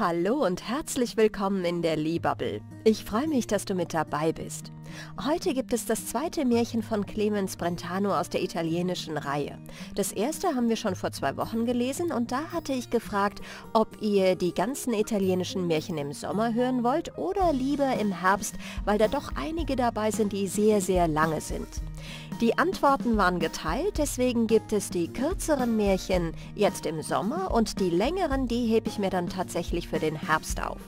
Hallo und herzlich willkommen in der Liebubble. Ich freue mich, dass du mit dabei bist. Heute gibt es das zweite Märchen von Clemens Brentano aus der italienischen Reihe. Das erste haben wir schon vor zwei Wochen gelesen und da hatte ich gefragt, ob ihr die ganzen italienischen Märchen im Sommer hören wollt oder lieber im Herbst, weil da doch einige dabei sind, die sehr, sehr lange sind. Die Antworten waren geteilt, deswegen gibt es die kürzeren Märchen jetzt im Sommer und die längeren, die hebe ich mir dann tatsächlich für den Herbst auf.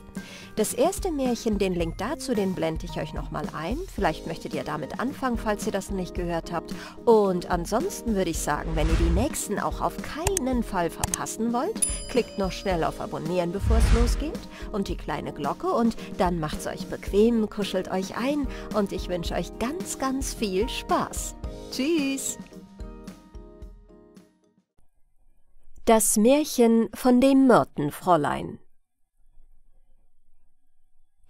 Das erste Märchen, den Link dazu, den blende ich euch nochmal ein. Vielleicht möchtet ihr damit anfangen, falls ihr das nicht gehört habt. Und ansonsten würde ich sagen, wenn ihr die nächsten auch auf keinen Fall verpassen wollt, klickt noch schnell auf Abonnieren, bevor es losgeht und die kleine Glocke und dann macht es euch bequem, kuschelt euch ein und ich wünsche euch ganz, ganz viel Spaß. Tschüss! Das Märchen von dem Myrtenfräulein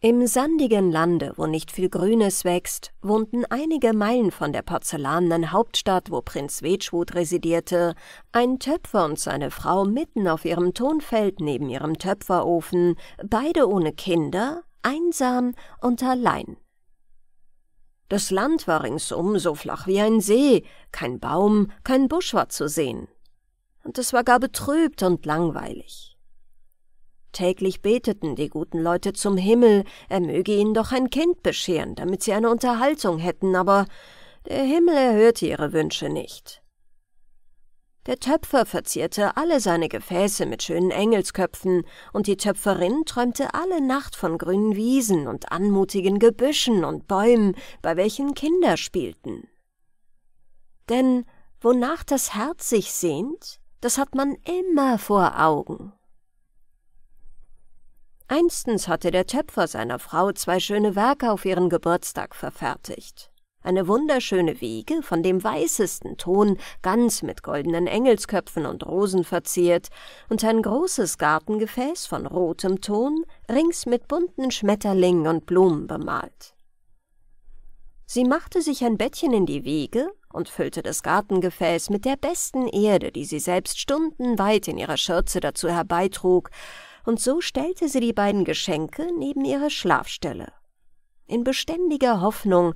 im sandigen Lande, wo nicht viel Grünes wächst, wohnten einige Meilen von der porzellanen Hauptstadt, wo Prinz Wedschwut residierte, ein Töpfer und seine Frau mitten auf ihrem Tonfeld neben ihrem Töpferofen, beide ohne Kinder, einsam und allein. Das Land war ringsum so flach wie ein See, kein Baum, kein Busch war zu sehen. Und es war gar betrübt und langweilig. Täglich beteten die guten Leute zum Himmel, er möge ihnen doch ein Kind bescheren, damit sie eine Unterhaltung hätten, aber der Himmel erhörte ihre Wünsche nicht. Der Töpfer verzierte alle seine Gefäße mit schönen Engelsköpfen, und die Töpferin träumte alle Nacht von grünen Wiesen und anmutigen Gebüschen und Bäumen, bei welchen Kinder spielten. Denn wonach das Herz sich sehnt, das hat man immer vor Augen. Einstens hatte der Töpfer seiner Frau zwei schöne Werke auf ihren Geburtstag verfertigt. Eine wunderschöne Wiege von dem weißesten Ton, ganz mit goldenen Engelsköpfen und Rosen verziert, und ein großes Gartengefäß von rotem Ton, rings mit bunten Schmetterlingen und Blumen bemalt. Sie machte sich ein Bettchen in die Wiege und füllte das Gartengefäß mit der besten Erde, die sie selbst stundenweit in ihrer Schürze dazu herbeitrug, und so stellte sie die beiden Geschenke neben ihre Schlafstelle. In beständiger Hoffnung,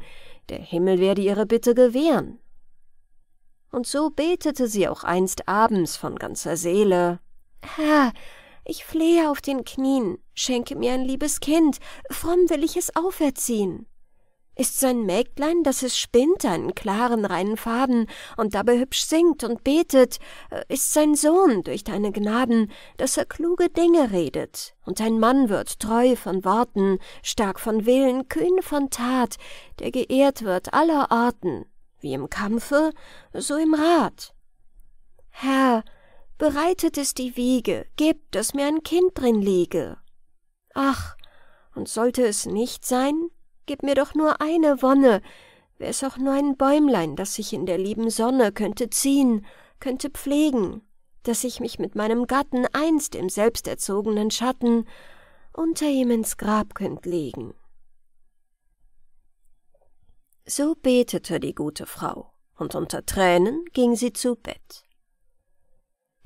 der Himmel werde ihre Bitte gewähren. Und so betete sie auch einst abends von ganzer Seele. Herr, ich flehe auf den Knien, schenke mir ein liebes Kind, fromm will ich es auferziehen. Ist sein Mägdlein, dass es spinnt, einen klaren, reinen Farben und dabei hübsch singt und betet, äh, ist sein Sohn durch deine Gnaden, dass er kluge Dinge redet, und ein Mann wird treu von Worten, stark von Willen, kühn von Tat, der geehrt wird aller Orten, wie im Kampfe, so im Rat. Herr, bereitet es die Wiege, gebt, dass mir ein Kind drin liege. Ach, und sollte es nicht sein, Gib mir doch nur eine Wonne, wär's auch nur ein Bäumlein, das ich in der lieben Sonne könnte ziehen, könnte pflegen, dass ich mich mit meinem Gatten einst im selbsterzogenen Schatten unter ihm ins Grab könnt legen. So betete die gute Frau, und unter Tränen ging sie zu Bett.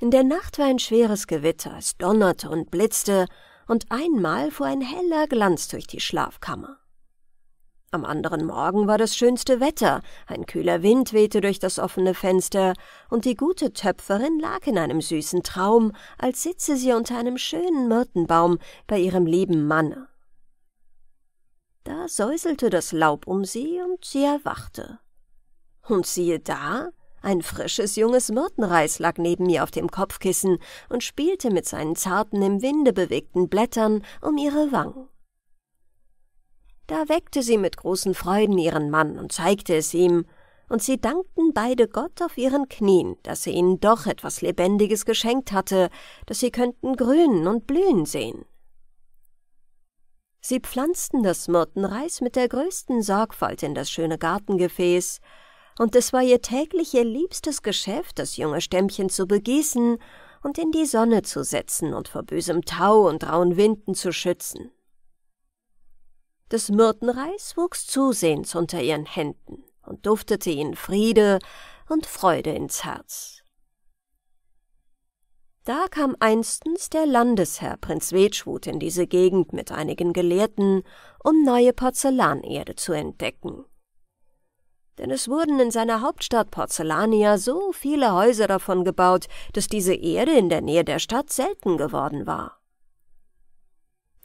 In der Nacht war ein schweres Gewitter, es donnerte und blitzte, und einmal fuhr ein heller Glanz durch die Schlafkammer. Am anderen Morgen war das schönste Wetter, ein kühler Wind wehte durch das offene Fenster, und die gute Töpferin lag in einem süßen Traum, als sitze sie unter einem schönen Myrtenbaum bei ihrem lieben Manne. Da säuselte das Laub um sie und sie erwachte. Und siehe da, ein frisches junges Myrtenreis lag neben ihr auf dem Kopfkissen und spielte mit seinen zarten, im Winde bewegten Blättern um ihre Wangen. Da weckte sie mit großen Freuden ihren Mann und zeigte es ihm, und sie dankten beide Gott auf ihren Knien, dass er ihnen doch etwas Lebendiges geschenkt hatte, dass sie könnten grünen und blühen sehen. Sie pflanzten das Myrtenreis mit der größten Sorgfalt in das schöne Gartengefäß, und es war ihr täglich ihr liebstes Geschäft, das junge Stämmchen zu begießen und in die Sonne zu setzen und vor bösem Tau und rauen Winden zu schützen. Das Myrtenreis wuchs zusehends unter ihren Händen und duftete ihnen Friede und Freude ins Herz. Da kam einstens der Landesherr Prinz Wetschwut in diese Gegend mit einigen Gelehrten, um neue Porzellanerde zu entdecken. Denn es wurden in seiner Hauptstadt Porzellania so viele Häuser davon gebaut, dass diese Erde in der Nähe der Stadt selten geworden war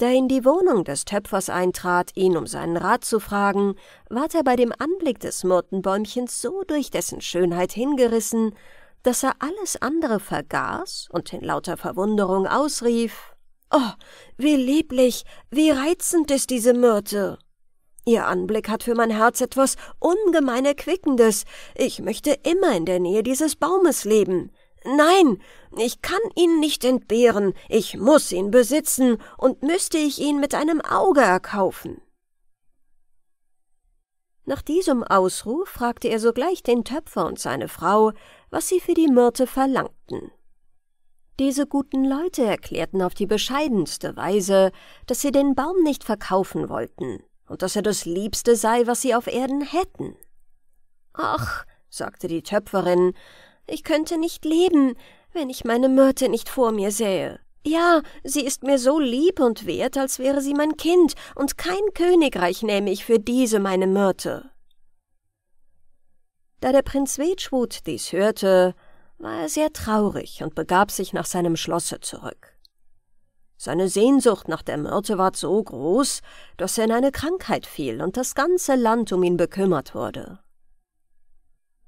der in die Wohnung des Töpfers eintrat, ihn um seinen Rat zu fragen, ward er bei dem Anblick des Myrtenbäumchens so durch dessen Schönheit hingerissen, dass er alles andere vergaß und in lauter Verwunderung ausrief Oh, wie lieblich, wie reizend ist diese Myrte. Ihr Anblick hat für mein Herz etwas ungemein Erquickendes. Ich möchte immer in der Nähe dieses Baumes leben. Nein, ich kann ihn nicht entbehren, ich muß ihn besitzen, und müsste ich ihn mit einem Auge erkaufen. Nach diesem Ausruf fragte er sogleich den Töpfer und seine Frau, was sie für die Myrte verlangten. Diese guten Leute erklärten auf die bescheidenste Weise, dass sie den Baum nicht verkaufen wollten und dass er das Liebste sei, was sie auf Erden hätten. Ach, sagte die Töpferin, ich könnte nicht leben, wenn ich meine Myrte nicht vor mir sähe. Ja, sie ist mir so lieb und wert, als wäre sie mein Kind, und kein Königreich nähme ich für diese meine Myrte. Da der Prinz Wedschwut dies hörte, war er sehr traurig und begab sich nach seinem Schlosse zurück. Seine Sehnsucht nach der Myrte ward so groß, dass er in eine Krankheit fiel und das ganze Land um ihn bekümmert wurde.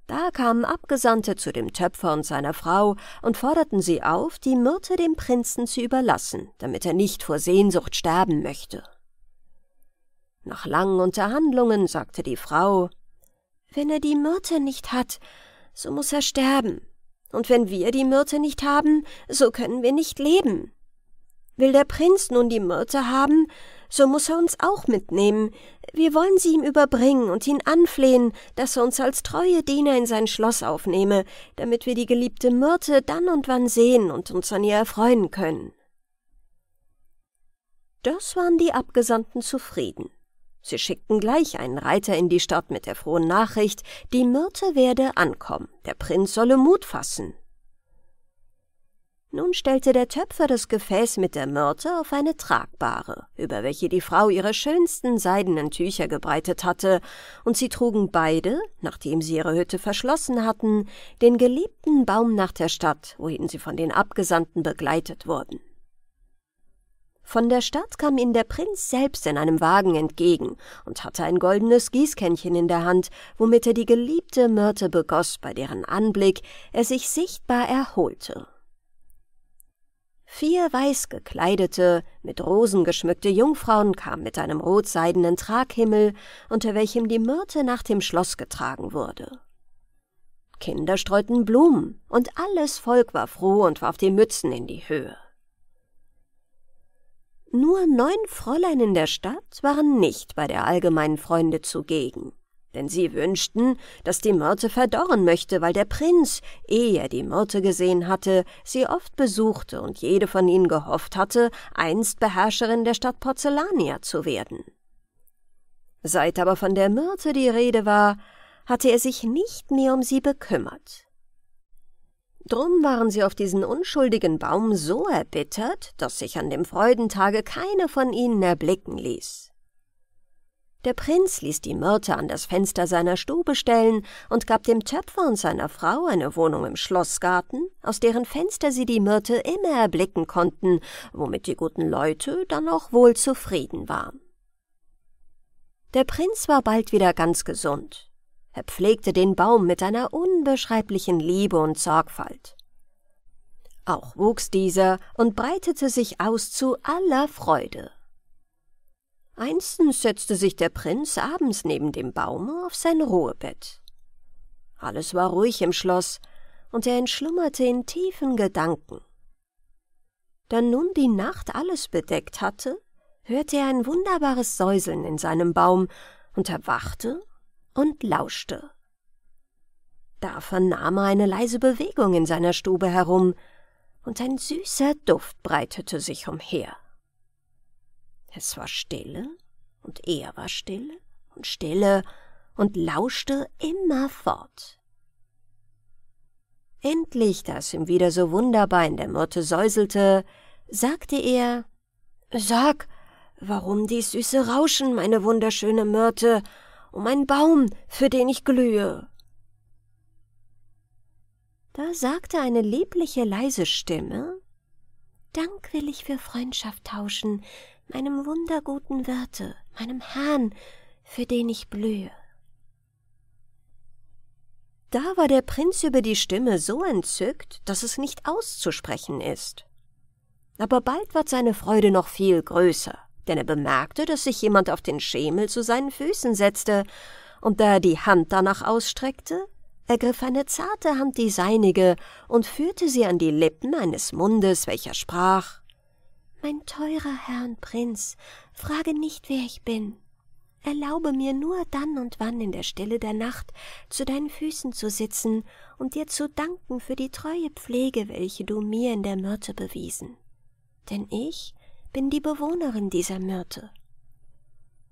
Da kamen Abgesandte zu dem Töpfer und seiner Frau und forderten sie auf, die Myrte dem Prinzen zu überlassen, damit er nicht vor Sehnsucht sterben möchte. Nach langen Unterhandlungen sagte die Frau, wenn er die Myrte nicht hat, so muß er sterben. Und wenn wir die Myrte nicht haben, so können wir nicht leben. Will der Prinz nun die Myrte haben, so muß er uns auch mitnehmen. Wir wollen sie ihm überbringen und ihn anflehen, dass er uns als treue Diener in sein Schloss aufnehme, damit wir die geliebte Myrte dann und wann sehen und uns an ihr erfreuen können. Das waren die Abgesandten zufrieden. Sie schickten gleich einen Reiter in die Stadt mit der frohen Nachricht, die Myrte werde ankommen, der Prinz solle Mut fassen. Nun stellte der Töpfer das Gefäß mit der Myrte auf eine tragbare, über welche die Frau ihre schönsten seidenen Tücher gebreitet hatte, und sie trugen beide, nachdem sie ihre Hütte verschlossen hatten, den geliebten Baum nach der Stadt, wohin sie von den Abgesandten begleitet wurden. Von der Stadt kam ihnen der Prinz selbst in einem Wagen entgegen und hatte ein goldenes Gießkännchen in der Hand, womit er die geliebte Myrte begoss, bei deren Anblick er sich sichtbar erholte. Vier weiß gekleidete, mit Rosen geschmückte Jungfrauen kamen mit einem rotseidenen Traghimmel, unter welchem die Myrte nach dem Schloss getragen wurde. Kinder streuten Blumen, und alles Volk war froh und warf die Mützen in die Höhe. Nur neun Fräulein in der Stadt waren nicht bei der allgemeinen Freunde zugegen denn sie wünschten, dass die Myrte verdorren möchte, weil der Prinz, ehe er die Myrte gesehen hatte, sie oft besuchte und jede von ihnen gehofft hatte, einst Beherrscherin der Stadt Porzellania zu werden. Seit aber von der Myrte die Rede war, hatte er sich nicht mehr um sie bekümmert. Drum waren sie auf diesen unschuldigen Baum so erbittert, dass sich an dem Freudentage keine von ihnen erblicken ließ. Der Prinz ließ die Myrte an das Fenster seiner Stube stellen und gab dem Töpfer und seiner Frau eine Wohnung im Schlossgarten, aus deren Fenster sie die Myrte immer erblicken konnten, womit die guten Leute dann auch wohl zufrieden waren. Der Prinz war bald wieder ganz gesund. Er pflegte den Baum mit einer unbeschreiblichen Liebe und Sorgfalt. Auch wuchs dieser und breitete sich aus zu aller Freude. Einstens setzte sich der Prinz abends neben dem Baume auf sein Ruhebett. Alles war ruhig im Schloss, und er entschlummerte in tiefen Gedanken. Da nun die Nacht alles bedeckt hatte, hörte er ein wunderbares Säuseln in seinem Baum und erwachte und lauschte. Da vernahm er eine leise Bewegung in seiner Stube herum, und ein süßer Duft breitete sich umher. Es war Stille, und er war stille und stille und lauschte immerfort. Endlich, da es ihm wieder so wunderbar in der Myrte säuselte, sagte er, »Sag, warum dies süße Rauschen, meine wunderschöne Myrte, um einen Baum, für den ich glühe?« Da sagte eine liebliche leise Stimme, Dank will ich für Freundschaft tauschen, meinem wunderguten Wirte, meinem Herrn, für den ich blühe. Da war der Prinz über die Stimme so entzückt, dass es nicht auszusprechen ist. Aber bald ward seine Freude noch viel größer, denn er bemerkte, dass sich jemand auf den Schemel zu seinen Füßen setzte, und da er die Hand danach ausstreckte, ergriff eine zarte Hand die seinige und führte sie an die Lippen eines Mundes, welcher sprach Mein teurer Herr und Prinz, frage nicht, wer ich bin. Erlaube mir nur dann und wann in der Stille der Nacht zu deinen Füßen zu sitzen und dir zu danken für die treue Pflege, welche du mir in der Myrte bewiesen. Denn ich bin die Bewohnerin dieser Myrte.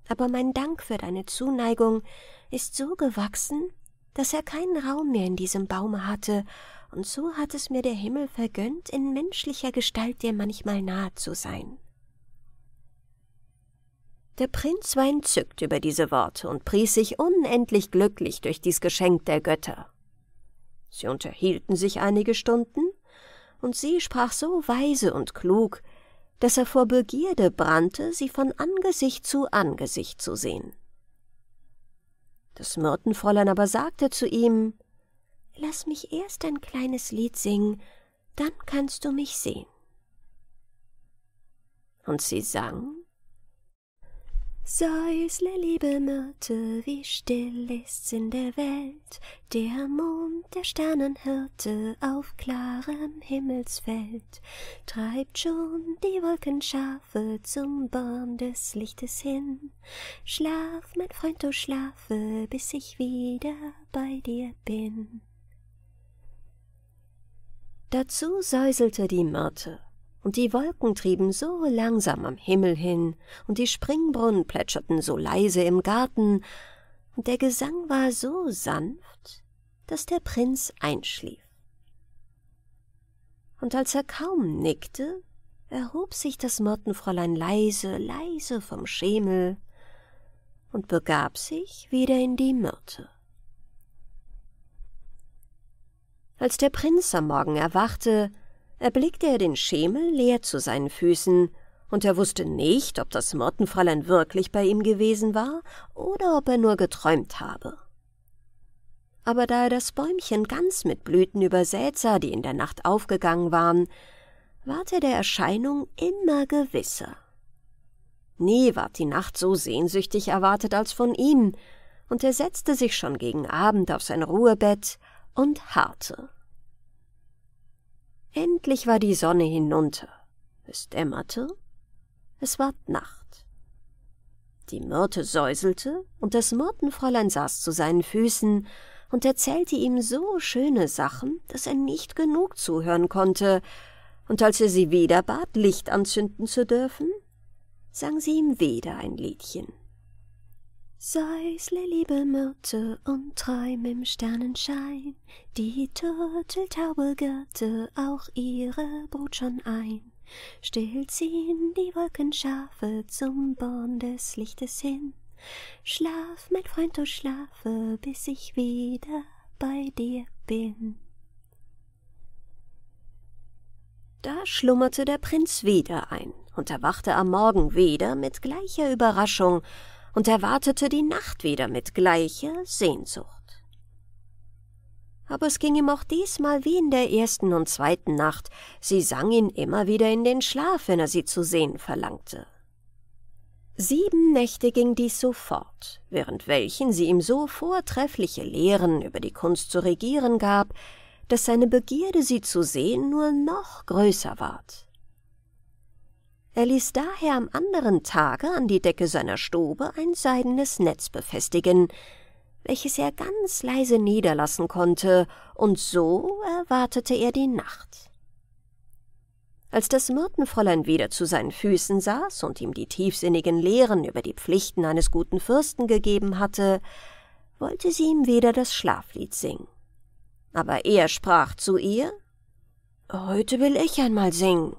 Aber mein Dank für deine Zuneigung ist so gewachsen, dass er keinen Raum mehr in diesem Baume hatte, und so hat es mir der Himmel vergönnt, in menschlicher Gestalt dir manchmal nahe zu sein. Der Prinz war entzückt über diese Worte und pries sich unendlich glücklich durch dies Geschenk der Götter. Sie unterhielten sich einige Stunden, und sie sprach so weise und klug, dass er vor Begierde brannte, sie von Angesicht zu Angesicht zu sehen. Das Myrtenfräulein aber sagte zu ihm, Lass mich erst ein kleines Lied singen, dann kannst du mich sehen. Und sie sang Säusle, liebe Myrte, wie still ist's in der Welt, der Mond, der Sternenhirte, auf klarem Himmelsfeld, treibt schon die Wolkenschafe zum Born des Lichtes hin. Schlaf, mein Freund, du schlafe, bis ich wieder bei dir bin. Dazu säuselte die Myrte und die Wolken trieben so langsam am Himmel hin, und die Springbrunnen plätscherten so leise im Garten, und der Gesang war so sanft, dass der Prinz einschlief. Und als er kaum nickte, erhob sich das Mottenfräulein leise, leise vom Schemel und begab sich wieder in die Myrte. Als der Prinz am Morgen erwachte, erblickte er den Schemel leer zu seinen Füßen, und er wusste nicht, ob das Mottenfräulein wirklich bei ihm gewesen war oder ob er nur geträumt habe. Aber da er das Bäumchen ganz mit Blüten übersät sah, die in der Nacht aufgegangen waren, ward er der Erscheinung immer gewisser. Nie ward die Nacht so sehnsüchtig erwartet als von ihm, und er setzte sich schon gegen Abend auf sein Ruhebett und harrte. Endlich war die Sonne hinunter. Es dämmerte, es ward Nacht. Die Myrte säuselte, und das Myrtenfräulein saß zu seinen Füßen und erzählte ihm so schöne Sachen, dass er nicht genug zuhören konnte, und als er sie wieder bat, Licht anzünden zu dürfen, sang sie ihm wieder ein Liedchen. Säusle, liebe Myrte und träum im Sternenschein, die Turteltaube gürte auch ihre Brut schon ein. Still ziehen die Wolkenschafe zum Born des Lichtes hin. Schlaf, mein Freund, du schlafe, bis ich wieder bei dir bin. Da schlummerte der Prinz wieder ein und erwachte am Morgen wieder mit gleicher Überraschung, und erwartete die Nacht wieder mit gleicher Sehnsucht. Aber es ging ihm auch diesmal wie in der ersten und zweiten Nacht, sie sang ihn immer wieder in den Schlaf, wenn er sie zu sehen verlangte. Sieben Nächte ging dies so fort, während welchen sie ihm so vortreffliche Lehren über die Kunst zu regieren gab, dass seine Begierde, sie zu sehen, nur noch größer ward. Er ließ daher am anderen Tage an die Decke seiner Stube ein seidenes Netz befestigen, welches er ganz leise niederlassen konnte, und so erwartete er die Nacht. Als das Myrtenfräulein wieder zu seinen Füßen saß und ihm die tiefsinnigen Lehren über die Pflichten eines guten Fürsten gegeben hatte, wollte sie ihm wieder das Schlaflied singen. Aber er sprach zu ihr, »Heute will ich einmal singen.«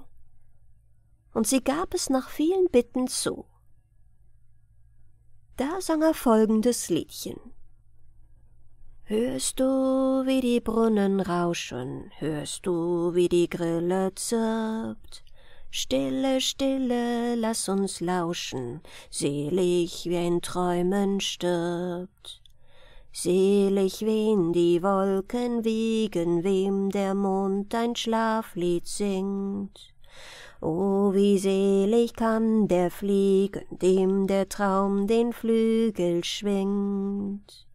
und sie gab es nach vielen Bitten zu. Da sang er folgendes Liedchen. Hörst du, wie die Brunnen rauschen, hörst du, wie die Grille zirpt? Stille, stille, lass uns lauschen, selig, wer in Träumen stirbt. Selig, wen die Wolken wiegen, wem der Mond ein Schlaflied singt. Oh, wie selig kann der fliegen, dem der Traum den Flügel schwingt,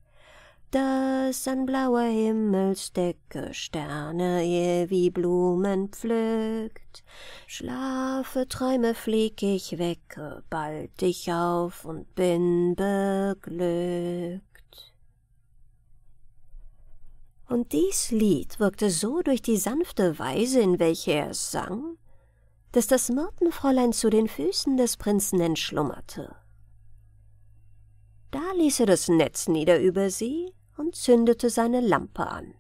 dass an blauer Himmelsdecke Sterne ihr wie Blumen pflückt. Schlafe, träume, flieg ich wecke, bald ich auf und bin beglückt. Und dies Lied wirkte so durch die sanfte Weise, in welche er sang, dass das Myrtenfräulein zu den Füßen des Prinzen entschlummerte. Da ließ er das Netz nieder über sie und zündete seine Lampe an.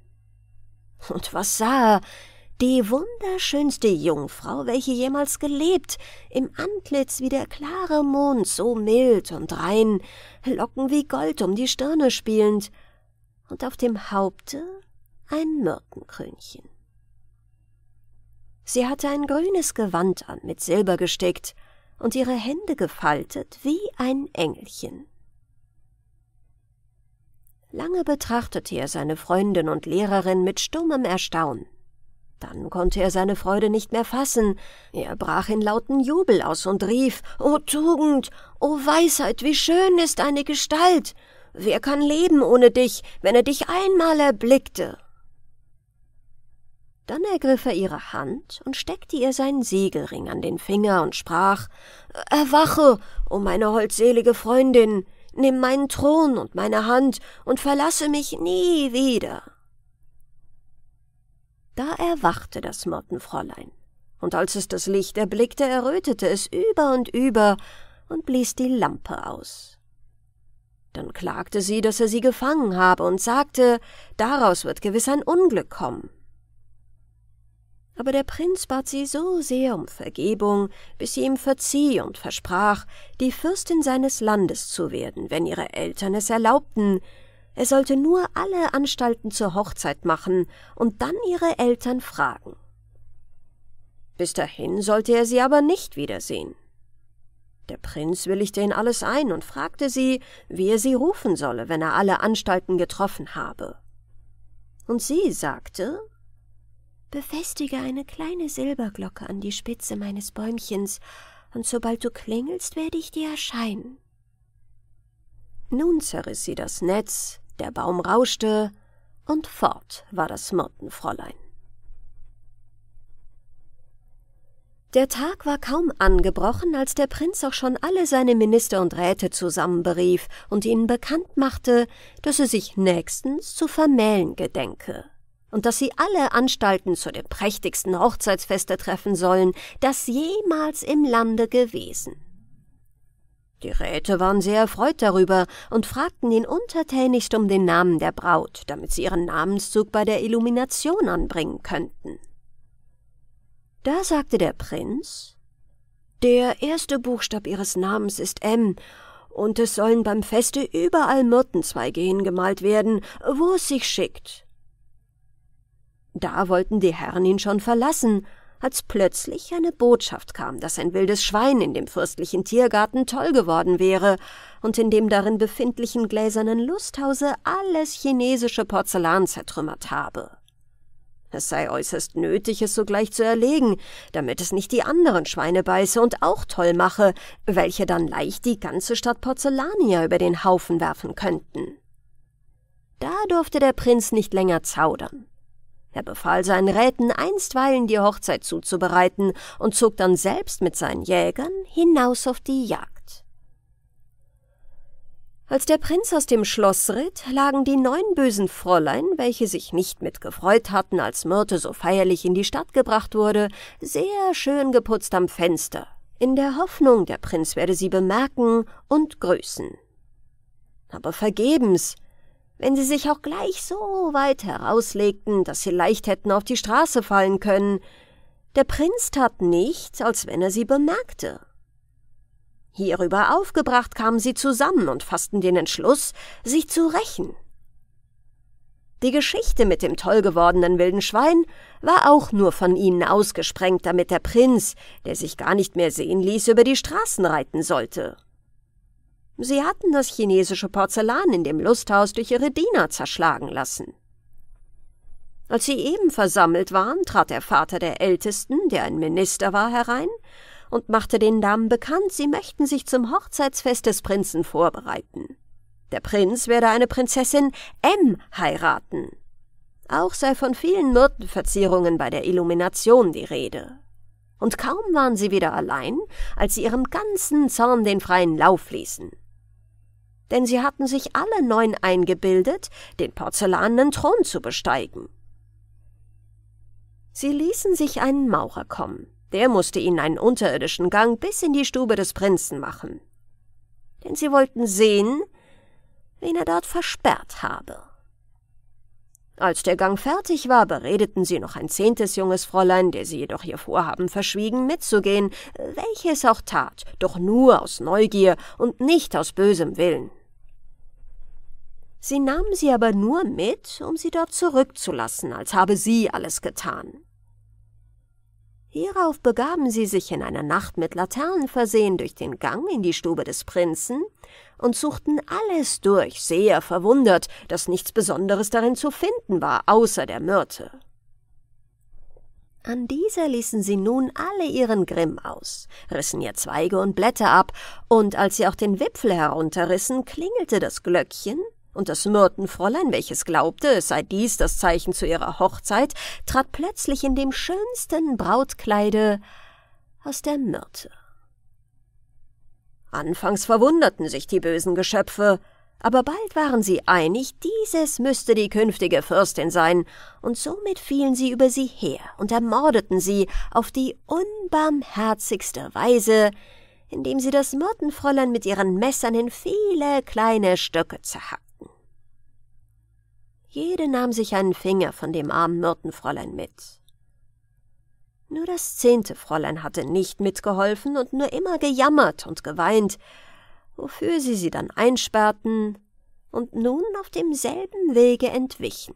Und was sah er? Die wunderschönste Jungfrau, welche jemals gelebt, im Antlitz wie der klare Mond, so mild und rein, Locken wie Gold um die Stirne spielend, und auf dem Haupte ein Myrtenkrönchen. Sie hatte ein grünes Gewand an, mit Silber gestickt, und ihre Hände gefaltet wie ein Engelchen. Lange betrachtete er seine Freundin und Lehrerin mit stummem Erstaunen. Dann konnte er seine Freude nicht mehr fassen. Er brach in lauten Jubel aus und rief, »O Tugend! O Weisheit! Wie schön ist deine Gestalt! Wer kann leben ohne dich, wenn er dich einmal erblickte?« dann ergriff er ihre Hand und steckte ihr seinen Siegelring an den Finger und sprach Erwache, o oh meine holdselige Freundin, nimm meinen Thron und meine Hand und verlasse mich nie wieder. Da erwachte das Mottenfräulein, und als es das Licht erblickte, errötete es über und über und blies die Lampe aus. Dann klagte sie, dass er sie gefangen habe und sagte, daraus wird gewiss ein Unglück kommen aber der Prinz bat sie so sehr um Vergebung, bis sie ihm verzieh und versprach, die Fürstin seines Landes zu werden, wenn ihre Eltern es erlaubten. Er sollte nur alle Anstalten zur Hochzeit machen und dann ihre Eltern fragen. Bis dahin sollte er sie aber nicht wiedersehen. Der Prinz willigte in alles ein und fragte sie, wie er sie rufen solle, wenn er alle Anstalten getroffen habe. Und sie sagte, Befestige eine kleine Silberglocke an die Spitze meines Bäumchens, und sobald du klingelst, werde ich dir erscheinen. Nun zerriss sie das Netz, der Baum rauschte, und fort war das Mottenfräulein. Der Tag war kaum angebrochen, als der Prinz auch schon alle seine Minister und Räte zusammenberief und ihnen bekannt machte, dass er sich nächstens zu vermählen gedenke und dass sie alle Anstalten zu dem prächtigsten Hochzeitsfeste treffen sollen, das jemals im Lande gewesen. Die Räte waren sehr erfreut darüber und fragten ihn untertänigst um den Namen der Braut, damit sie ihren Namenszug bei der Illumination anbringen könnten. Da sagte der Prinz, der erste Buchstab ihres Namens ist M, und es sollen beim Feste überall Myrtenzweige hingemalt werden, wo es sich schickt. Da wollten die Herren ihn schon verlassen, als plötzlich eine Botschaft kam, dass ein wildes Schwein in dem fürstlichen Tiergarten toll geworden wäre und in dem darin befindlichen gläsernen Lusthause alles chinesische Porzellan zertrümmert habe. Es sei äußerst nötig, es sogleich zu erlegen, damit es nicht die anderen Schweine beiße und auch toll mache, welche dann leicht die ganze Stadt Porzellania über den Haufen werfen könnten. Da durfte der Prinz nicht länger zaudern. Er befahl seinen Räten, einstweilen die Hochzeit zuzubereiten und zog dann selbst mit seinen Jägern hinaus auf die Jagd. Als der Prinz aus dem Schloss ritt, lagen die neun bösen Fräulein, welche sich nicht mit gefreut hatten, als Myrte so feierlich in die Stadt gebracht wurde, sehr schön geputzt am Fenster, in der Hoffnung, der Prinz werde sie bemerken und grüßen. Aber vergebens, wenn sie sich auch gleich so weit herauslegten, dass sie leicht hätten auf die Straße fallen können. Der Prinz tat nichts, als wenn er sie bemerkte. Hierüber aufgebracht kamen sie zusammen und fassten den Entschluss, sich zu rächen. Die Geschichte mit dem toll gewordenen wilden Schwein war auch nur von ihnen ausgesprengt, damit der Prinz, der sich gar nicht mehr sehen ließ, über die Straßen reiten sollte. Sie hatten das chinesische Porzellan in dem Lusthaus durch ihre Diener zerschlagen lassen. Als sie eben versammelt waren, trat der Vater der Ältesten, der ein Minister war, herein und machte den Damen bekannt, sie möchten sich zum Hochzeitsfest des Prinzen vorbereiten. Der Prinz werde eine Prinzessin M heiraten. Auch sei von vielen Myrtenverzierungen bei der Illumination die Rede. Und kaum waren sie wieder allein, als sie ihrem ganzen Zorn den freien Lauf ließen denn sie hatten sich alle neun eingebildet, den porzellanen Thron zu besteigen. Sie ließen sich einen Maurer kommen. Der musste ihnen einen unterirdischen Gang bis in die Stube des Prinzen machen. Denn sie wollten sehen, wen er dort versperrt habe. Als der Gang fertig war, beredeten sie noch ein zehntes junges Fräulein, der sie jedoch ihr Vorhaben verschwiegen, mitzugehen, welches auch tat, doch nur aus Neugier und nicht aus bösem Willen. Sie nahm sie aber nur mit, um sie dort zurückzulassen, als habe sie alles getan. Hierauf begaben sie sich in einer Nacht mit Laternen versehen durch den Gang in die Stube des Prinzen und suchten alles durch, sehr verwundert, dass nichts Besonderes darin zu finden war, außer der Myrte. An dieser ließen sie nun alle ihren Grimm aus, rissen ihr Zweige und Blätter ab, und als sie auch den Wipfel herunterrissen, klingelte das Glöckchen, und das Myrtenfräulein, welches glaubte, es sei dies das Zeichen zu ihrer Hochzeit, trat plötzlich in dem schönsten Brautkleide aus der Myrte. Anfangs verwunderten sich die bösen Geschöpfe, aber bald waren sie einig, dieses müsste die künftige Fürstin sein, und somit fielen sie über sie her und ermordeten sie auf die unbarmherzigste Weise, indem sie das Myrtenfräulein mit ihren Messern in viele kleine Stücke zerhackten. Jede nahm sich einen Finger von dem armen Myrtenfräulein mit. Nur das zehnte Fräulein hatte nicht mitgeholfen und nur immer gejammert und geweint, wofür sie sie dann einsperrten und nun auf demselben Wege entwichen.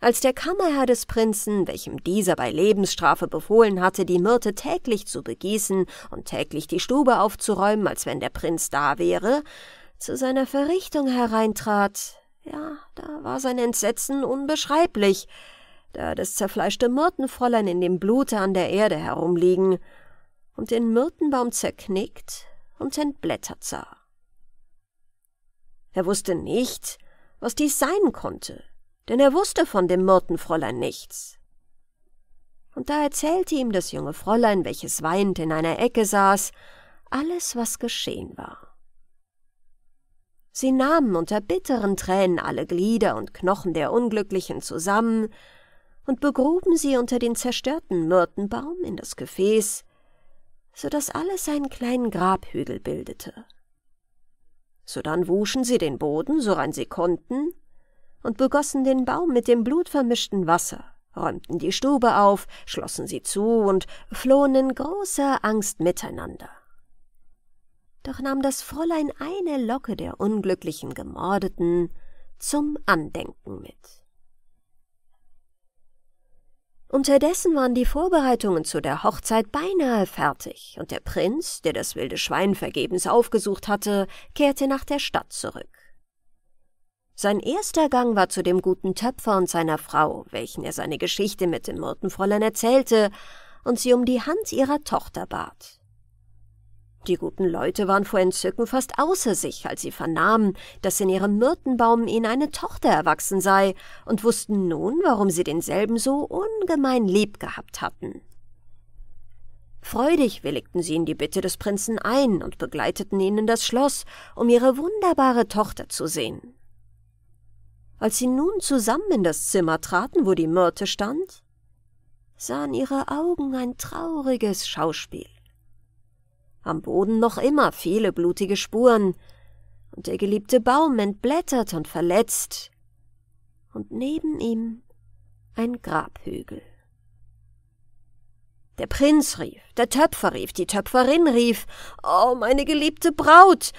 Als der Kammerherr des Prinzen, welchem dieser bei Lebensstrafe befohlen hatte, die Myrte täglich zu begießen und täglich die Stube aufzuräumen, als wenn der Prinz da wäre, zu seiner Verrichtung hereintrat. Ja, da war sein Entsetzen unbeschreiblich, da das zerfleischte Myrtenfräulein in dem Blute an der Erde herumliegen und den Myrtenbaum zerknickt und entblättert sah. Er wusste nicht, was dies sein konnte, denn er wusste von dem Myrtenfräulein nichts. Und da erzählte ihm das junge Fräulein, welches weinend in einer Ecke saß, alles, was geschehen war. Sie nahmen unter bitteren Tränen alle Glieder und Knochen der Unglücklichen zusammen und begruben sie unter den zerstörten Myrtenbaum in das Gefäß, so daß alles einen kleinen Grabhügel bildete. Sodann wuschen sie den Boden, so rein sie konnten, und begossen den Baum mit dem blutvermischten Wasser, räumten die Stube auf, schlossen sie zu und flohen in großer Angst miteinander doch nahm das Fräulein eine Locke der unglücklichen Gemordeten zum Andenken mit. Unterdessen waren die Vorbereitungen zu der Hochzeit beinahe fertig, und der Prinz, der das wilde Schwein vergebens aufgesucht hatte, kehrte nach der Stadt zurück. Sein erster Gang war zu dem guten Töpfer und seiner Frau, welchen er seine Geschichte mit dem Myrtenfräulein erzählte und sie um die Hand ihrer Tochter bat. Die guten Leute waren vor Entzücken fast außer sich, als sie vernahmen, dass in ihrem Myrtenbaum ihnen eine Tochter erwachsen sei, und wussten nun, warum sie denselben so ungemein lieb gehabt hatten. Freudig willigten sie in die Bitte des Prinzen ein und begleiteten ihn in das Schloss, um ihre wunderbare Tochter zu sehen. Als sie nun zusammen in das Zimmer traten, wo die Myrte stand, sahen ihre Augen ein trauriges Schauspiel am Boden noch immer viele blutige Spuren, und der geliebte Baum entblättert und verletzt, und neben ihm ein Grabhügel. Der Prinz rief, der Töpfer rief, die Töpferin rief, oh, meine geliebte Braut,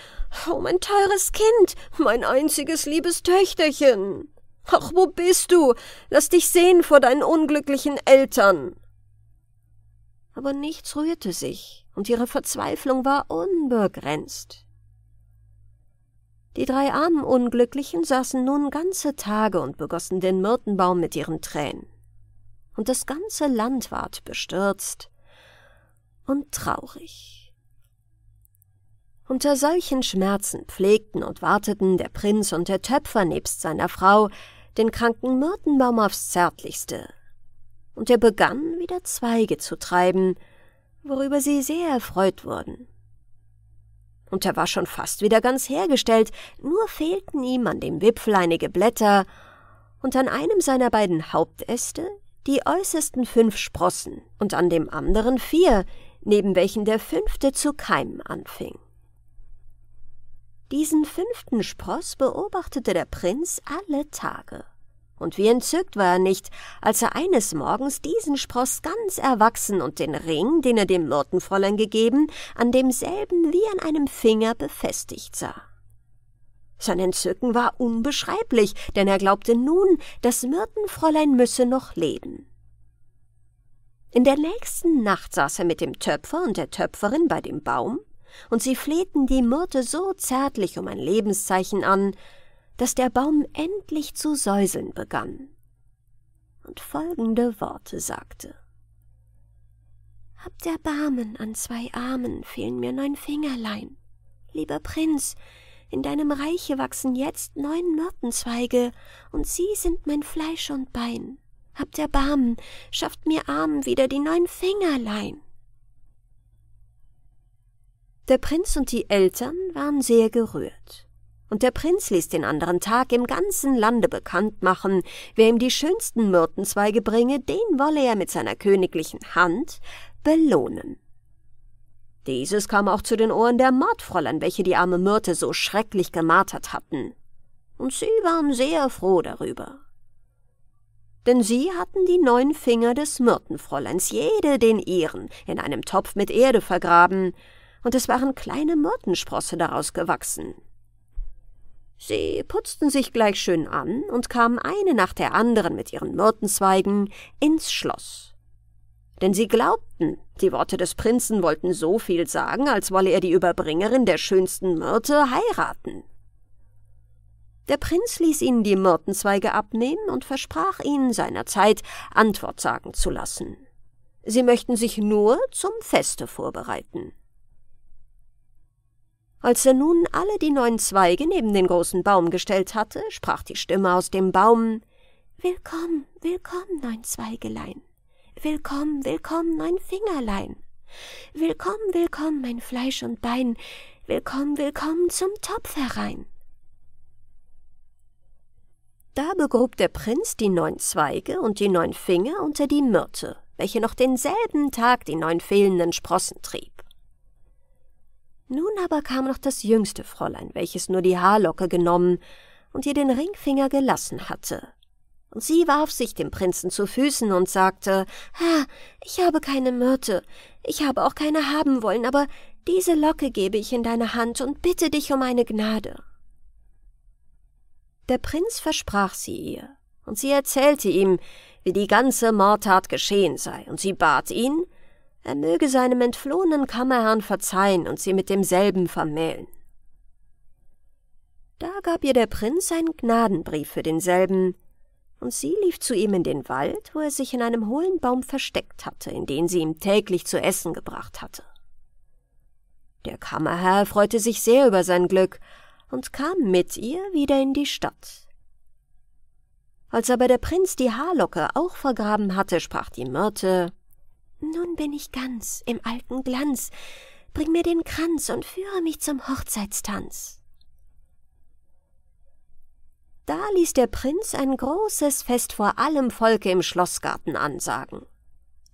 oh, mein teures Kind, mein einziges liebes Töchterchen. Ach, wo bist du? Lass dich sehen vor deinen unglücklichen Eltern. Aber nichts rührte sich und ihre Verzweiflung war unbegrenzt. Die drei armen Unglücklichen saßen nun ganze Tage und begossen den Myrtenbaum mit ihren Tränen. Und das ganze Land ward bestürzt und traurig. Unter solchen Schmerzen pflegten und warteten der Prinz und der Töpfer nebst seiner Frau den kranken Myrtenbaum aufs Zärtlichste. Und er begann wieder Zweige zu treiben, worüber sie sehr erfreut wurden. Und er war schon fast wieder ganz hergestellt, nur fehlten ihm an dem Wipfel einige Blätter und an einem seiner beiden Hauptäste die äußersten fünf Sprossen und an dem anderen vier, neben welchen der fünfte zu keimen anfing. Diesen fünften Spross beobachtete der Prinz alle Tage und wie entzückt war er nicht, als er eines Morgens diesen Spross ganz erwachsen und den Ring, den er dem Myrtenfräulein gegeben, an demselben wie an einem Finger befestigt sah. Sein Entzücken war unbeschreiblich, denn er glaubte nun, das Myrtenfräulein müsse noch leben. In der nächsten Nacht saß er mit dem Töpfer und der Töpferin bei dem Baum, und sie flehten die Myrte so zärtlich um ein Lebenszeichen an, dass der Baum endlich zu säuseln begann und folgende Worte sagte. Habt Erbarmen an zwei Armen, fehlen mir neun Fingerlein. Lieber Prinz, in deinem Reiche wachsen jetzt neun Myrtenzweige, und sie sind mein Fleisch und Bein. Habt Erbarmen, schafft mir Armen wieder die neun Fingerlein. Der Prinz und die Eltern waren sehr gerührt und der Prinz ließ den anderen Tag im ganzen Lande bekannt machen, wer ihm die schönsten Myrtenzweige bringe, den wolle er mit seiner königlichen Hand belohnen. Dieses kam auch zu den Ohren der Mordfräulein, welche die arme Myrte so schrecklich gemartert hatten. Und sie waren sehr froh darüber. Denn sie hatten die neun Finger des Myrtenfräuleins, jede den ihren, in einem Topf mit Erde vergraben, und es waren kleine Myrtensprosse daraus gewachsen. Sie putzten sich gleich schön an und kamen eine nach der anderen mit ihren Myrtenzweigen ins Schloss. Denn sie glaubten, die Worte des Prinzen wollten so viel sagen, als wolle er die Überbringerin der schönsten Myrte heiraten. Der Prinz ließ ihnen die Myrtenzweige abnehmen und versprach ihnen seinerzeit, Antwort sagen zu lassen. Sie möchten sich nur zum Feste vorbereiten. Als er nun alle die neun Zweige neben den großen Baum gestellt hatte, sprach die Stimme aus dem Baum Willkommen, willkommen, neun Zweigelein. Willkommen, willkommen, neun Fingerlein. Willkommen, willkommen, mein Fleisch und Bein. Willkommen, willkommen zum Topf herein. Da begrub der Prinz die neun Zweige und die neun Finger unter die Myrte, welche noch denselben Tag die neun fehlenden Sprossen trieb. Nun aber kam noch das jüngste Fräulein, welches nur die Haarlocke genommen und ihr den Ringfinger gelassen hatte. Und sie warf sich dem Prinzen zu Füßen und sagte, Herr, ich habe keine Myrte, ich habe auch keine haben wollen, aber diese Locke gebe ich in deine Hand und bitte dich um eine Gnade. Der Prinz versprach sie ihr, und sie erzählte ihm, wie die ganze Mordtat geschehen sei, und sie bat ihn, er möge seinem entflohenen Kammerherrn verzeihen und sie mit demselben vermählen. Da gab ihr der Prinz einen Gnadenbrief für denselben, und sie lief zu ihm in den Wald, wo er sich in einem hohlen Baum versteckt hatte, in den sie ihm täglich zu essen gebracht hatte. Der Kammerherr freute sich sehr über sein Glück und kam mit ihr wieder in die Stadt. Als aber der Prinz die Haarlocke auch vergraben hatte, sprach die Myrte, nun bin ich ganz im alten Glanz, bring mir den Kranz und führe mich zum Hochzeitstanz. Da ließ der Prinz ein großes Fest vor allem Volke im Schlossgarten ansagen.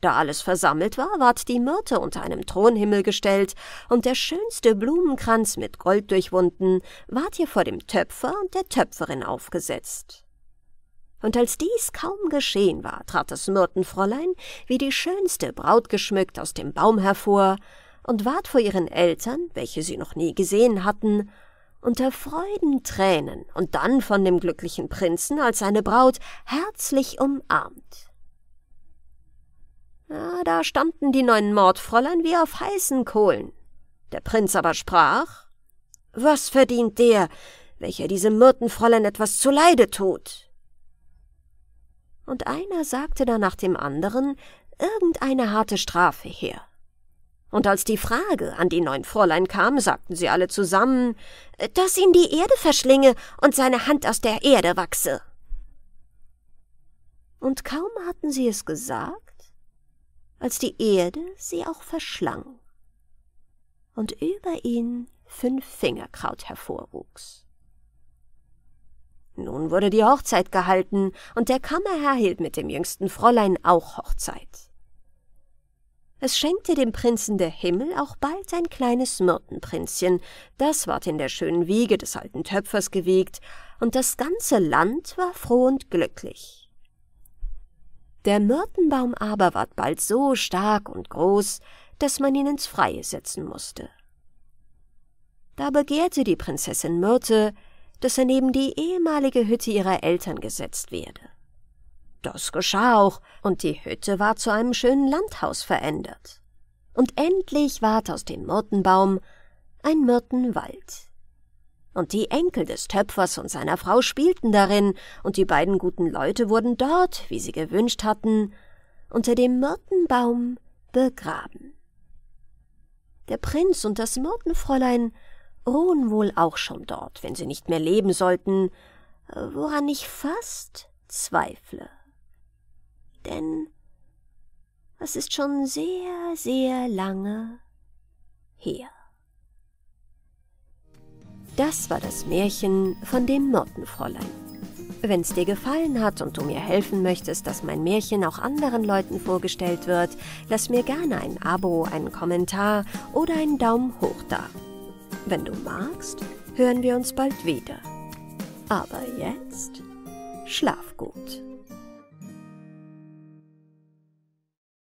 Da alles versammelt war, ward die Myrte unter einem Thronhimmel gestellt, und der schönste Blumenkranz mit Gold durchwunden ward hier vor dem Töpfer und der Töpferin aufgesetzt. Und als dies kaum geschehen war, trat das Myrtenfräulein wie die schönste Braut geschmückt aus dem Baum hervor und ward vor ihren Eltern, welche sie noch nie gesehen hatten, unter Freudentränen und dann von dem glücklichen Prinzen als seine Braut herzlich umarmt. Ja, ah, da standen die neuen Mordfräulein wie auf heißen Kohlen. Der Prinz aber sprach, »Was verdient der, welcher diesem Myrtenfräulein etwas zuleide tut?« und einer sagte da nach dem anderen irgendeine harte Strafe her. Und als die Frage an die neun Fräulein kam, sagten sie alle zusammen, dass ihn die Erde verschlinge und seine Hand aus der Erde wachse. Und kaum hatten sie es gesagt, als die Erde sie auch verschlang und über ihn fünf Fingerkraut hervorwuchs. Nun wurde die Hochzeit gehalten, und der Kammerherr hielt mit dem jüngsten Fräulein auch Hochzeit. Es schenkte dem Prinzen der Himmel auch bald ein kleines Myrtenprinzchen, das ward in der schönen Wiege des alten Töpfers gewiegt, und das ganze Land war froh und glücklich. Der Myrtenbaum aber ward bald so stark und groß, dass man ihn ins Freie setzen musste. Da begehrte die Prinzessin Myrte, dass er neben die ehemalige Hütte ihrer Eltern gesetzt werde. Das geschah auch, und die Hütte war zu einem schönen Landhaus verändert. Und endlich ward aus dem Myrtenbaum ein Myrtenwald. Und die Enkel des Töpfers und seiner Frau spielten darin, und die beiden guten Leute wurden dort, wie sie gewünscht hatten, unter dem Myrtenbaum begraben. Der Prinz und das Myrtenfräulein ruhen wohl auch schon dort, wenn sie nicht mehr leben sollten, äh, woran ich fast zweifle. Denn es ist schon sehr, sehr lange her. Das war das Märchen von dem Myrtenfräulein. Wenn's dir gefallen hat und du mir helfen möchtest, dass mein Märchen auch anderen Leuten vorgestellt wird, lass mir gerne ein Abo, einen Kommentar oder einen Daumen hoch da. Wenn du magst, hören wir uns bald wieder. Aber jetzt schlaf gut.